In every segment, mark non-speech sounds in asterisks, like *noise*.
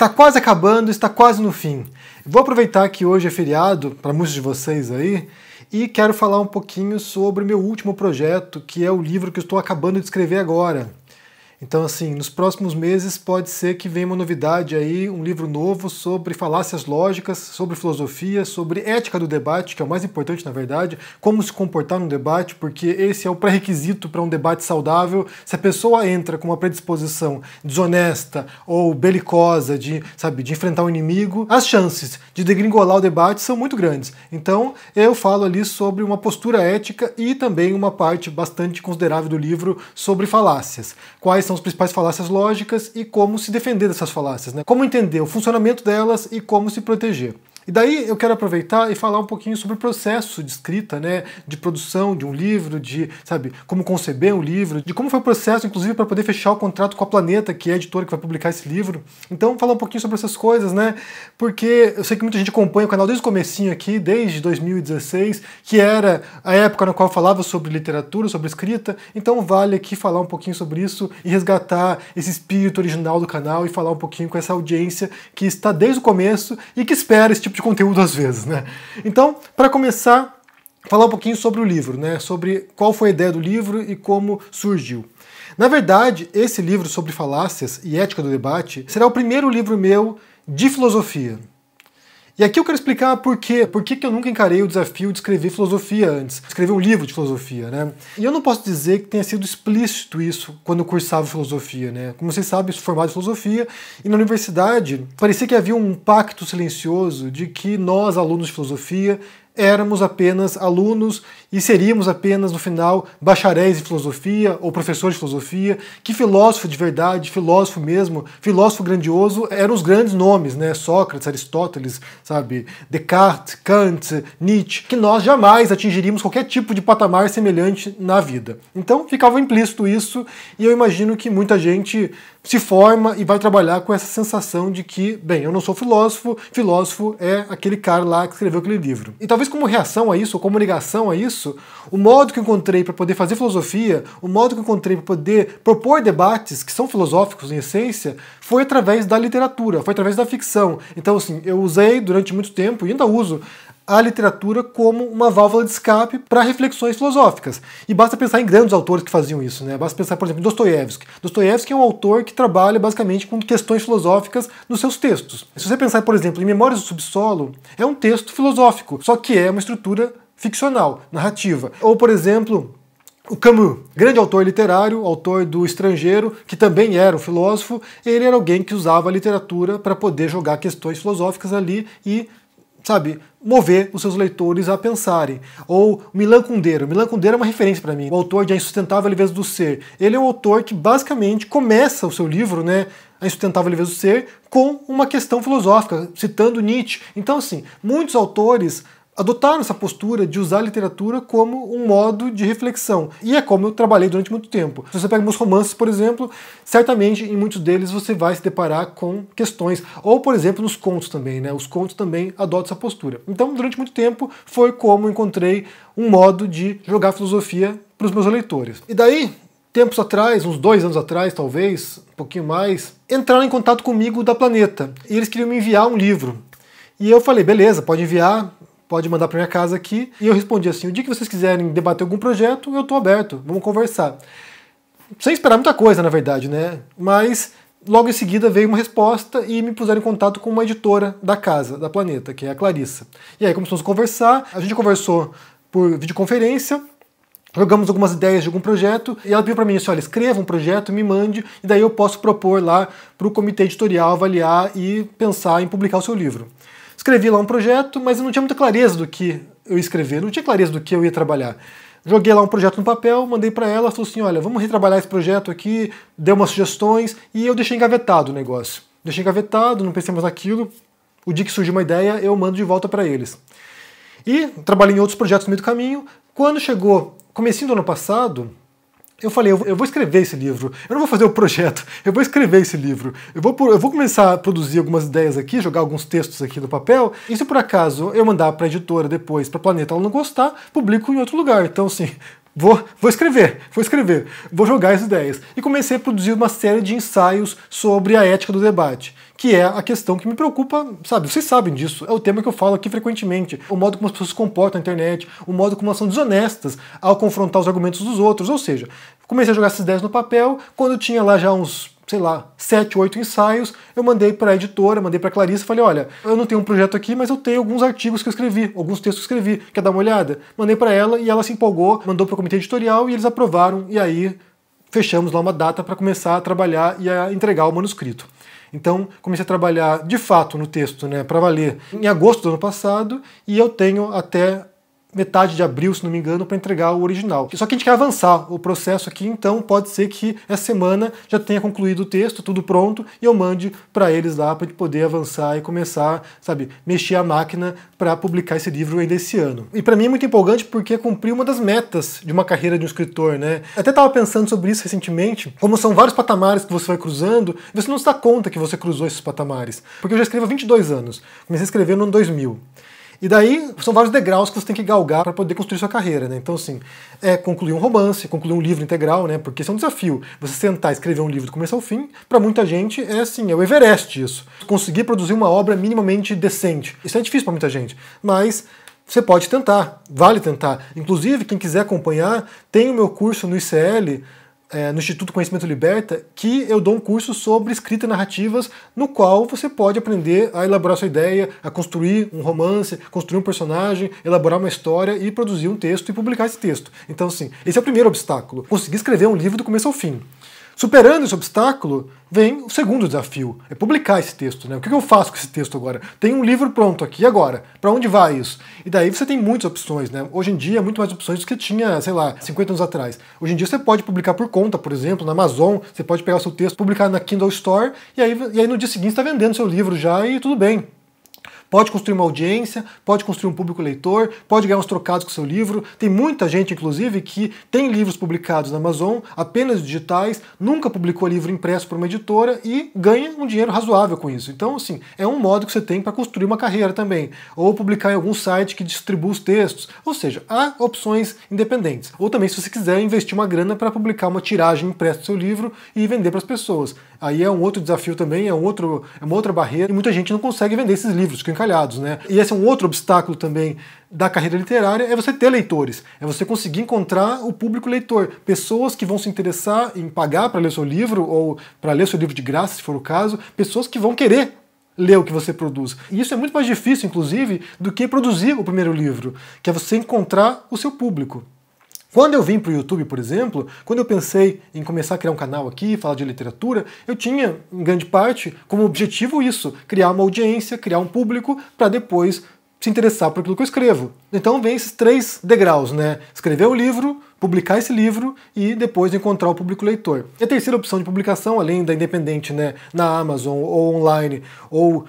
Está quase acabando, está quase no fim. Vou aproveitar que hoje é feriado para muitos de vocês aí e quero falar um pouquinho sobre meu último projeto, que é o livro que estou acabando de escrever agora. Então, assim, nos próximos meses pode ser que venha uma novidade aí, um livro novo sobre falácias lógicas, sobre filosofia, sobre ética do debate, que é o mais importante, na verdade, como se comportar num debate, porque esse é o pré-requisito para um debate saudável. Se a pessoa entra com uma predisposição desonesta ou belicosa de, sabe, de enfrentar o um inimigo, as chances de degringolar o debate são muito grandes. Então, eu falo ali sobre uma postura ética e também uma parte bastante considerável do livro sobre falácias. Quais são as principais falácias lógicas e como se defender dessas falácias, né? como entender o funcionamento delas e como se proteger. E daí eu quero aproveitar e falar um pouquinho sobre o processo de escrita, né, de produção de um livro, de, sabe, como conceber um livro, de como foi o processo, inclusive, para poder fechar o contrato com a Planeta, que é a editora que vai publicar esse livro. Então, falar um pouquinho sobre essas coisas, né, porque eu sei que muita gente acompanha o canal desde o comecinho aqui, desde 2016, que era a época na qual eu falava sobre literatura, sobre escrita, então vale aqui falar um pouquinho sobre isso e resgatar esse espírito original do canal e falar um pouquinho com essa audiência que está desde o começo e que espera esse tipo de conteúdo às vezes, né? Então, para começar, falar um pouquinho sobre o livro, né? Sobre qual foi a ideia do livro e como surgiu. Na verdade, esse livro sobre falácias e ética do debate será o primeiro livro meu de filosofia. E aqui eu quero explicar por quê. Por que, que eu nunca encarei o desafio de escrever filosofia antes, escrever um livro de filosofia, né? E eu não posso dizer que tenha sido explícito isso quando eu cursava filosofia, né? Como vocês sabem, eu sou formado em filosofia e na universidade parecia que havia um pacto silencioso de que nós, alunos de filosofia, éramos apenas alunos e seríamos apenas, no final, bacharéis de filosofia ou professores de filosofia, que filósofo de verdade, filósofo mesmo, filósofo grandioso, eram os grandes nomes, né? Sócrates, Aristóteles, sabe? Descartes, Kant, Nietzsche, que nós jamais atingiríamos qualquer tipo de patamar semelhante na vida. Então ficava implícito isso e eu imagino que muita gente se forma e vai trabalhar com essa sensação de que, bem, eu não sou filósofo, filósofo é aquele cara lá que escreveu aquele livro. E talvez Talvez como reação a isso, ou como ligação a isso, o modo que eu encontrei para poder fazer filosofia, o modo que eu encontrei para poder propor debates que são filosóficos em essência, foi através da literatura, foi através da ficção. Então, assim, eu usei durante muito tempo, e ainda uso, a literatura como uma válvula de escape para reflexões filosóficas. E basta pensar em grandes autores que faziam isso, né? Basta pensar, por exemplo, em Dostoiévski. Dostoiévski é um autor que trabalha basicamente com questões filosóficas nos seus textos. Se você pensar, por exemplo, em Memórias do Subsolo, é um texto filosófico, só que é uma estrutura ficcional, narrativa. Ou, por exemplo, o Camus, grande autor literário, autor do Estrangeiro, que também era um filósofo, ele era alguém que usava a literatura para poder jogar questões filosóficas ali e sabe, mover os seus leitores a pensarem. Ou Milan Kundera. Milan Kundera é uma referência para mim. O autor de A Insustentável Leveza do Ser. Ele é um autor que basicamente começa o seu livro, né, A Insustentável Leveza do Ser, com uma questão filosófica, citando Nietzsche. Então, assim, muitos autores adotaram essa postura de usar a literatura como um modo de reflexão. E é como eu trabalhei durante muito tempo. Se você pega meus romances, por exemplo, certamente em muitos deles você vai se deparar com questões. Ou, por exemplo, nos contos também, né? Os contos também adotam essa postura. Então, durante muito tempo, foi como encontrei um modo de jogar filosofia para os meus leitores. E daí, tempos atrás, uns dois anos atrás, talvez, um pouquinho mais, entraram em contato comigo da Planeta. E eles queriam me enviar um livro. E eu falei, beleza, pode enviar, pode mandar para minha casa aqui. E eu respondi assim: o dia que vocês quiserem debater algum projeto, eu estou aberto, vamos conversar. Sem esperar muita coisa, na verdade, né? Mas logo em seguida veio uma resposta e me puseram em contato com uma editora da casa, da Planeta, que é a Clarissa. E aí começamos a conversar, a gente conversou por videoconferência. Jogamos algumas ideias de algum projeto e ela pediu para mim assim: olha, escreva um projeto, me mande, e daí eu posso propor lá para o comitê editorial avaliar e pensar em publicar o seu livro. Escrevi lá um projeto, mas eu não tinha muita clareza do que eu escrever, não tinha clareza do que eu ia trabalhar. Joguei lá um projeto no papel, mandei para ela, falou assim: olha, vamos retrabalhar esse projeto aqui, deu umas sugestões e eu deixei engavetado o negócio. Deixei engavetado, não pensei mais naquilo. O dia que surgiu uma ideia, eu mando de volta para eles. E trabalhei em outros projetos no meio do caminho. Quando chegou, comecinho do ano passado, eu falei, eu vou escrever esse livro. Eu não vou fazer o projeto, eu vou escrever esse livro. Eu vou, eu vou começar a produzir algumas ideias aqui, jogar alguns textos aqui no papel. E se por acaso eu mandar para a editora depois, para o Planeta, ela não gostar, publico em outro lugar. Então, assim, Vou, vou escrever, vou escrever, vou jogar as ideias. E comecei a produzir uma série de ensaios sobre a ética do debate, que é a questão que me preocupa, sabe? Vocês sabem disso, é o tema que eu falo aqui frequentemente. O modo como as pessoas se comportam na internet, o modo como elas são desonestas ao confrontar os argumentos dos outros. Ou seja, comecei a jogar essas ideias no papel, quando eu tinha lá já uns sei lá, sete, oito ensaios, eu mandei para a editora, mandei para a Clarice, falei, olha, eu não tenho um projeto aqui, mas eu tenho alguns artigos que eu escrevi, alguns textos que eu escrevi, quer dar uma olhada? Mandei para ela e ela se empolgou, mandou para o comitê editorial e eles aprovaram, e aí fechamos lá uma data para começar a trabalhar e a entregar o manuscrito. Então, comecei a trabalhar de fato no texto, né, para valer, em agosto do ano passado, e eu tenho até metade de abril, se não me engano, para entregar o original. Só que a gente quer avançar o processo aqui, então pode ser que essa semana já tenha concluído o texto, tudo pronto, e eu mande para eles lá para poder avançar e começar, sabe, mexer a máquina para publicar esse livro ainda esse ano. E para mim é muito empolgante porque cumpri uma das metas de uma carreira de um escritor, né? Eu até estava pensando sobre isso recentemente, como são vários patamares que você vai cruzando, você não se dá conta que você cruzou esses patamares. Porque eu já escrevo há 22 anos, comecei a escrever no ano 2000. E daí são vários degraus que você tem que galgar para poder construir sua carreira, né? Então, assim, é concluir um romance, concluir um livro integral, né? Porque isso é um desafio. Você sentar e escrever um livro do começo ao fim, para muita gente é assim, é o Everest isso. Conseguir produzir uma obra minimamente decente. Isso é difícil para muita gente, mas você pode tentar, vale tentar. Inclusive, quem quiser acompanhar, tem o meu curso no ICL é, no Instituto Conhecimento Liberta que eu dou um curso sobre escrita e narrativas, no qual você pode aprender a elaborar sua ideia, a construir um romance, construir um personagem, elaborar uma história e produzir um texto e publicar esse texto. Então, assim, esse é o primeiro obstáculo: conseguir escrever um livro do começo ao fim. Superando esse obstáculo, vem o segundo desafio, é publicar esse texto. Né? O que eu faço com esse texto agora? Tem um livro pronto aqui agora. Para onde vai isso? E daí você tem muitas opções. Né? Hoje em dia, é muito mais opções do que tinha, sei lá, 50 anos atrás. Hoje em dia você pode publicar por conta, por exemplo, na Amazon, você pode pegar o seu texto, publicar na Kindle Store, e aí, e aí no dia seguinte está vendendo seu livro já e tudo bem. Pode construir uma audiência, pode construir um público leitor, pode ganhar uns trocados com seu livro. Tem muita gente, inclusive, que tem livros publicados na Amazon, apenas digitais, nunca publicou livro impresso por uma editora e ganha um dinheiro razoável com isso. Então, assim, é um modo que você tem para construir uma carreira também. Ou publicar em algum site que distribua os textos. Ou seja, há opções independentes. Ou também, se você quiser investir uma grana para publicar uma tiragem impressa do seu livro e vender para as pessoas. Aí é um outro desafio também, é, um outro, é uma outra barreira, e muita gente não consegue vender esses livros, que encalhados, né? E esse é um outro obstáculo também da carreira literária é você ter leitores, é você conseguir encontrar o público leitor, pessoas que vão se interessar em pagar para ler seu livro ou para ler seu livro de graça, se for o caso, pessoas que vão querer ler o que você produz. E isso é muito mais difícil, inclusive, do que produzir o primeiro livro, que é você encontrar o seu público. Quando eu vim para o YouTube, por exemplo, quando eu pensei em começar a criar um canal aqui, falar de literatura, eu tinha, em grande parte, como objetivo isso: criar uma audiência, criar um público, para depois se interessar por aquilo que eu escrevo. Então vem esses três degraus, né? Escrever o livro, publicar esse livro e depois encontrar o público leitor. E a terceira opção de publicação, além da independente, né, na Amazon ou online ou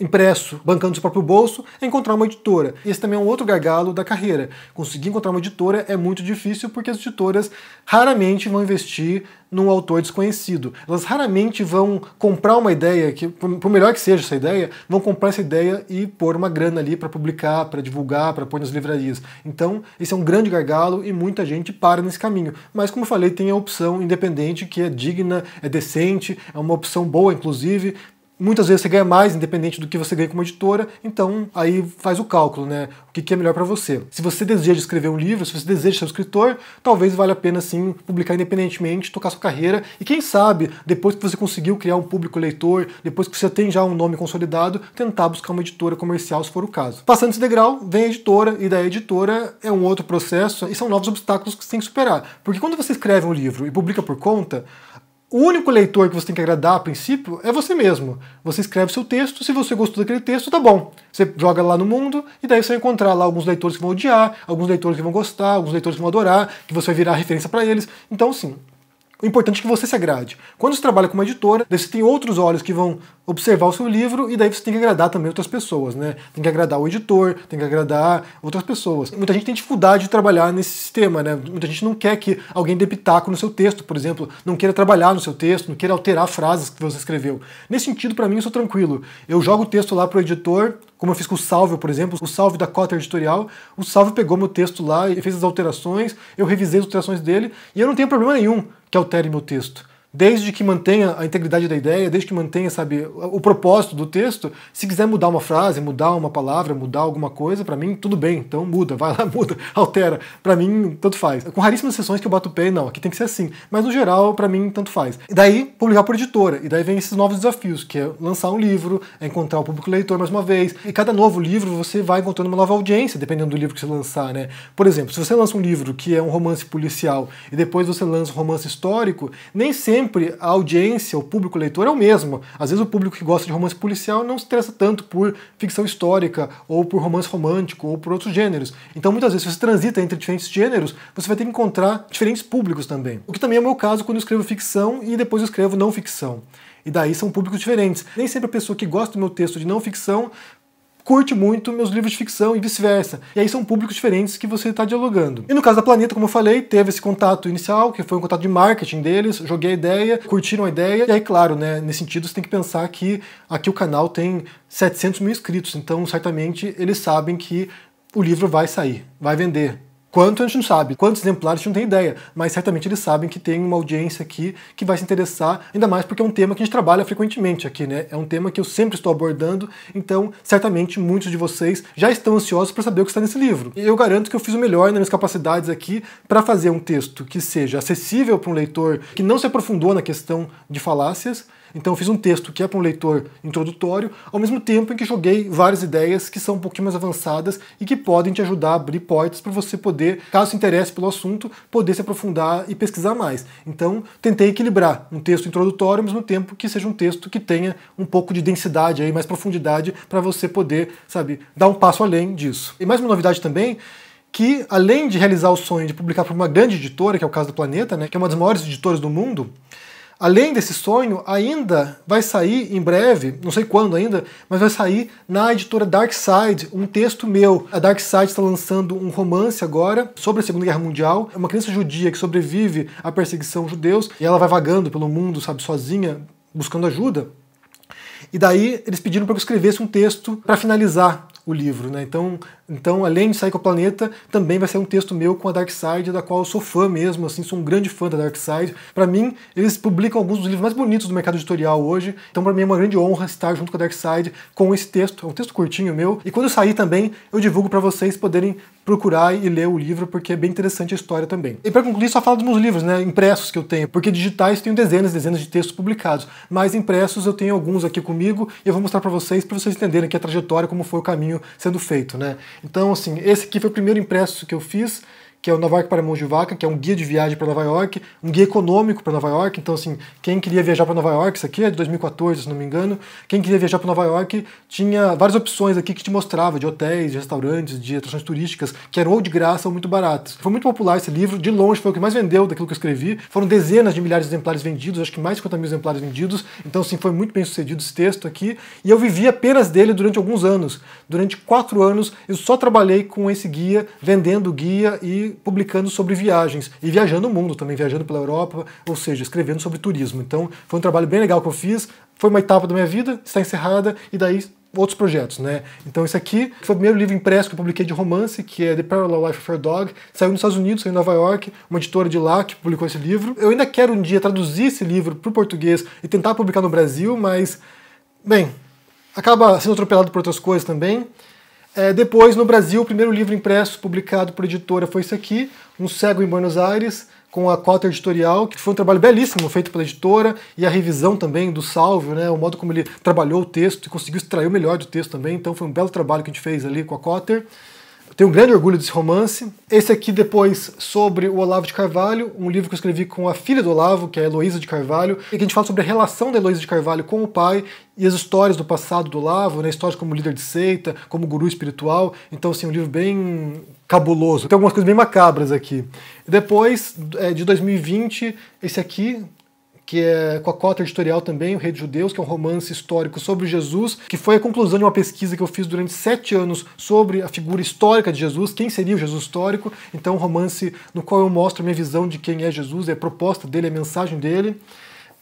impresso, bancando seu próprio bolso, é encontrar uma editora. Esse também é um outro gargalo da carreira. Conseguir encontrar uma editora é muito difícil porque as editoras raramente vão investir num autor desconhecido. Elas raramente vão comprar uma ideia, que, por melhor que seja essa ideia, vão comprar essa ideia e pôr uma grana ali para publicar, para divulgar, para pôr nas livrarias. Então, esse é um grande gargalo e muita gente para nesse caminho. Mas, como eu falei, tem a opção independente que é digna, é decente, é uma opção boa, inclusive, Muitas vezes você ganha mais, independente do que você ganha como editora, então aí faz o cálculo, né? O que, que é melhor para você. Se você deseja escrever um livro, se você deseja ser um escritor, talvez valha a pena sim publicar independentemente, tocar sua carreira e quem sabe, depois que você conseguiu criar um público leitor, depois que você tem já um nome consolidado, tentar buscar uma editora comercial se for o caso. Passando esse degrau, vem a editora e da editora é um outro processo e são novos obstáculos que você tem que superar. Porque quando você escreve um livro e publica por conta, o único leitor que você tem que agradar a princípio é você mesmo. Você escreve seu texto, se você gostou daquele texto, tá bom. Você joga lá no mundo e daí você vai encontrar lá alguns leitores que vão odiar, alguns leitores que vão gostar, alguns leitores que vão adorar, que você vai virar referência para eles. Então, sim, o importante é que você se agrade. Quando você trabalha com uma editora, daí você tem outros olhos que vão observar o seu livro e daí você tem que agradar também outras pessoas, né? Tem que agradar o editor, tem que agradar outras pessoas. Muita gente tem dificuldade de trabalhar nesse sistema, né? Muita gente não quer que alguém dê pitaco no seu texto, por exemplo, não queira trabalhar no seu texto, não queira alterar frases que você escreveu. Nesse sentido, para mim, eu sou tranquilo. Eu jogo o texto lá pro editor, como eu fiz com o Salve, por exemplo, o Salve da cota editorial, o Salve pegou meu texto lá e fez as alterações, eu revisei as alterações dele, e eu não tenho problema nenhum que altere meu texto desde que mantenha a integridade da ideia, desde que mantenha, sabe, o propósito do texto. Se quiser mudar uma frase, mudar uma palavra, mudar alguma coisa, para mim tudo bem. Então muda, vai lá, *laughs* muda, altera. Para mim tanto faz. Com raríssimas exceções que eu bato o pé, não, aqui tem que ser assim. Mas no geral, para mim tanto faz. E daí publicar por editora. E daí vem esses novos desafios, que é lançar um livro, é encontrar o público leitor mais uma vez. E cada novo livro você vai encontrando uma nova audiência, dependendo do livro que você lançar, né? Por exemplo, se você lança um livro que é um romance policial e depois você lança um romance histórico, nem sempre sempre a audiência, o público leitor é o mesmo. Às vezes o público que gosta de romance policial não se interessa tanto por ficção histórica, ou por romance romântico, ou por outros gêneros. Então muitas vezes, se você transita entre diferentes gêneros, você vai ter que encontrar diferentes públicos também. O que também é o meu caso quando eu escrevo ficção e depois eu escrevo não ficção. E daí são públicos diferentes. Nem sempre a pessoa que gosta do meu texto de não ficção curte muito meus livros de ficção e vice-versa. E aí são públicos diferentes que você está dialogando. E no caso da Planeta, como eu falei, teve esse contato inicial, que foi um contato de marketing deles, joguei a ideia, curtiram a ideia. E aí, claro, né, nesse sentido, você tem que pensar que aqui o canal tem 700 mil inscritos, então certamente eles sabem que o livro vai sair, vai vender, Quanto a gente não sabe, quantos exemplares a gente não tem ideia, mas certamente eles sabem que tem uma audiência aqui que vai se interessar, ainda mais porque é um tema que a gente trabalha frequentemente aqui, né? É um tema que eu sempre estou abordando, então certamente muitos de vocês já estão ansiosos para saber o que está nesse livro. E eu garanto que eu fiz o melhor nas minhas capacidades aqui para fazer um texto que seja acessível para um leitor que não se aprofundou na questão de falácias então eu fiz um texto que é para um leitor introdutório, ao mesmo tempo em que joguei várias ideias que são um pouquinho mais avançadas e que podem te ajudar a abrir portas para você poder, caso se interesse pelo assunto, poder se aprofundar e pesquisar mais. Então tentei equilibrar um texto introdutório ao mesmo tempo que seja um texto que tenha um pouco de densidade aí, mais profundidade para você poder, sabe, dar um passo além disso. E mais uma novidade também, que além de realizar o sonho de publicar para uma grande editora, que é o caso do Planeta, né, que é uma das maiores editoras do mundo, Além desse sonho, ainda vai sair em breve, não sei quando ainda, mas vai sair na editora Dark Side um texto meu. A Dark Side está lançando um romance agora sobre a Segunda Guerra Mundial. É uma criança judia que sobrevive à perseguição aos judeus e ela vai vagando pelo mundo, sabe, sozinha, buscando ajuda. E daí eles pediram para eu escrevesse um texto para finalizar o livro. Né? Então, então, além de sair com o planeta, também vai ser um texto meu com a Dark Side, da qual eu sou fã mesmo, assim, sou um grande fã da Dark Side. Para mim, eles publicam alguns dos livros mais bonitos do mercado editorial hoje, então para mim é uma grande honra estar junto com a Dark Side com esse texto. É um texto curtinho meu, e quando eu sair também, eu divulgo para vocês poderem procurar e ler o livro, porque é bem interessante a história também. E para concluir, só falo dos meus livros, né, impressos que eu tenho, porque digitais tenho dezenas e dezenas de textos publicados, mas impressos eu tenho alguns aqui comigo e eu vou mostrar para vocês, para vocês entenderem que a trajetória, como foi o caminho sendo feito, né? Então, assim, esse aqui foi o primeiro impresso que eu fiz que é o Nova York para Monjuvaca, que é um guia de viagem para Nova York, um guia econômico para Nova York. Então, assim, quem queria viajar para Nova York, isso aqui é de 2014, se não me engano, quem queria viajar para Nova York tinha várias opções aqui que te mostrava de hotéis, de restaurantes, de atrações turísticas, que eram ou de graça ou muito baratas. Foi muito popular esse livro, de longe foi o que mais vendeu daquilo que eu escrevi. Foram dezenas de milhares de exemplares vendidos, acho que mais de 50 mil exemplares vendidos. Então, assim, foi muito bem sucedido esse texto aqui. E eu vivi apenas dele durante alguns anos. Durante quatro anos, eu só trabalhei com esse guia, vendendo o guia e publicando sobre viagens e viajando o mundo também, viajando pela Europa, ou seja, escrevendo sobre turismo. Então foi um trabalho bem legal que eu fiz, foi uma etapa da minha vida, está encerrada e daí outros projetos, né? Então esse aqui foi o primeiro livro impresso que eu publiquei de romance, que é The Parallel Life of a Dog, saiu nos Estados Unidos, saiu em Nova York, uma editora de lá que publicou esse livro. Eu ainda quero um dia traduzir esse livro para o português e tentar publicar no Brasil, mas bem, acaba sendo atropelado por outras coisas também. É, depois, no Brasil, o primeiro livro impresso publicado por editora foi esse aqui, Um Cego em Buenos Aires, com a cota editorial, que foi um trabalho belíssimo feito pela editora, e a revisão também do Salvio, né, o modo como ele trabalhou o texto e conseguiu extrair o melhor do texto também, então foi um belo trabalho que a gente fez ali com a Cotter. Tenho um grande orgulho desse romance. Esse aqui depois sobre o Olavo de Carvalho, um livro que eu escrevi com a filha do Olavo, que é a Heloísa de Carvalho, e que a gente fala sobre a relação da Heloísa de Carvalho com o pai e as histórias do passado do Olavo, né, histórias como líder de seita, como guru espiritual. Então, assim, um livro bem cabuloso. Tem algumas coisas bem macabras aqui. Depois, é, de 2020, esse aqui, que é com a cota editorial também, O Rei Judeus, que é um romance histórico sobre Jesus, que foi a conclusão de uma pesquisa que eu fiz durante sete anos sobre a figura histórica de Jesus, quem seria o Jesus histórico. Então, é um romance no qual eu mostro a minha visão de quem é Jesus, é a proposta dele, a mensagem dele.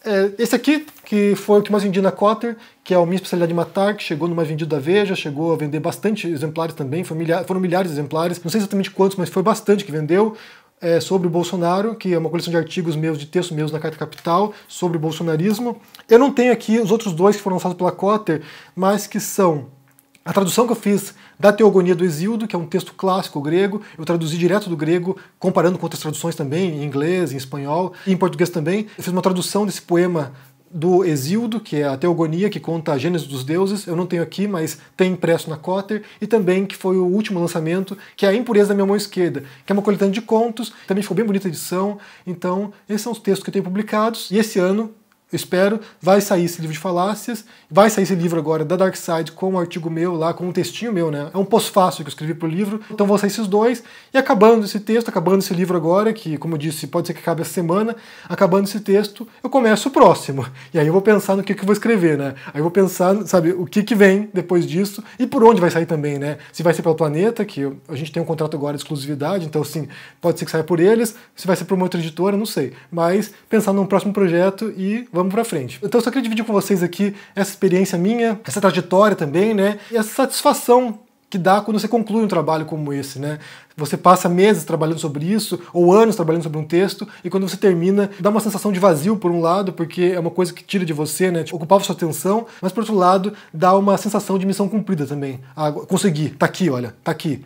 É, esse aqui, que foi o que mais vendi na Cotter, que é a minha especialidade de matar, que chegou numa vendida da Veja, chegou a vender bastante exemplares também, foram milhares de exemplares, não sei exatamente quantos, mas foi bastante que vendeu é, sobre o Bolsonaro, que é uma coleção de artigos meus, de textos meus na Carta Capital, sobre o bolsonarismo. Eu não tenho aqui os outros dois que foram lançados pela Cotter, mas que são a tradução que eu fiz da Teogonia do Exildo, que é um texto clássico grego, eu traduzi direto do grego, comparando com outras traduções também, em inglês, em espanhol, e em português também. Eu fiz uma tradução desse poema do Exildo, que é a Teogonia, que conta a Gênesis dos Deuses, eu não tenho aqui, mas tem impresso na Cotter, e também que foi o último lançamento, que é A Impureza da Minha Mão Esquerda, que é uma coletânea de contos, também ficou bem bonita a edição, então esses são os textos que eu tenho publicados, e esse ano eu espero, vai sair esse livro de falácias, vai sair esse livro agora da Dark Side com um artigo meu lá, com um textinho meu, né? É um pós-fácil que eu escrevi pro livro, então vão sair esses dois, e acabando esse texto, acabando esse livro agora, que como eu disse, pode ser que acabe essa semana, acabando esse texto, eu começo o próximo, e aí eu vou pensar no que que eu vou escrever, né? Aí eu vou pensar, sabe, o que que vem depois disso, e por onde vai sair também, né? Se vai ser pelo planeta, que a gente tem um contrato agora de exclusividade, então assim, pode ser que saia por eles, se vai ser por uma outra editora, não sei, mas pensar num próximo projeto e vamos para frente. Então eu só queria dividir com vocês aqui essa experiência minha, essa trajetória também, né? E essa satisfação que dá quando você conclui um trabalho como esse, né? Você passa meses trabalhando sobre isso, ou anos trabalhando sobre um texto, e quando você termina, dá uma sensação de vazio, por um lado, porque é uma coisa que tira de você, né? Tipo, ocupava sua atenção, mas por outro lado, dá uma sensação de missão cumprida também. Ah, consegui, tá aqui, olha, tá aqui.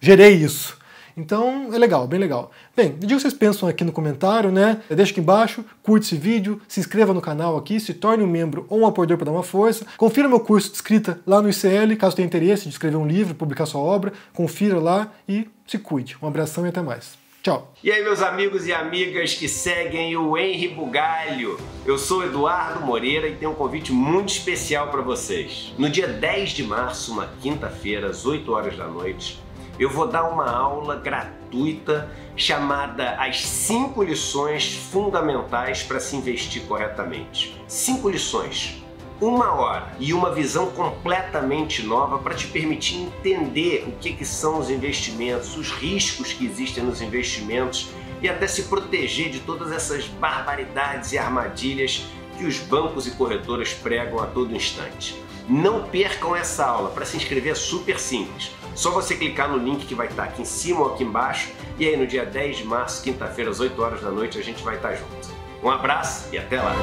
Gerei isso. Então é legal, bem legal. Bem, me diga o que vocês pensam aqui no comentário, né? Deixa aqui embaixo, curte esse vídeo, se inscreva no canal aqui, se torne um membro ou um apoiador para dar uma força. Confira meu curso de escrita lá no ICL, caso tenha interesse de escrever um livro, publicar sua obra. Confira lá e se cuide. Um abração e até mais. Tchau. E aí, meus amigos e amigas que seguem o Henry Bugalho. Eu sou Eduardo Moreira e tenho um convite muito especial para vocês. No dia 10 de março, uma quinta-feira, às 8 horas da noite, eu vou dar uma aula gratuita chamada As 5 lições fundamentais para se investir corretamente. 5 lições, uma hora e uma visão completamente nova para te permitir entender o que, que são os investimentos, os riscos que existem nos investimentos e até se proteger de todas essas barbaridades e armadilhas que os bancos e corretoras pregam a todo instante. Não percam essa aula. Para se inscrever é super simples só você clicar no link que vai estar aqui em cima ou aqui embaixo e aí no dia 10 de março, quinta-feira, às 8 horas da noite, a gente vai estar junto. Um abraço e até lá!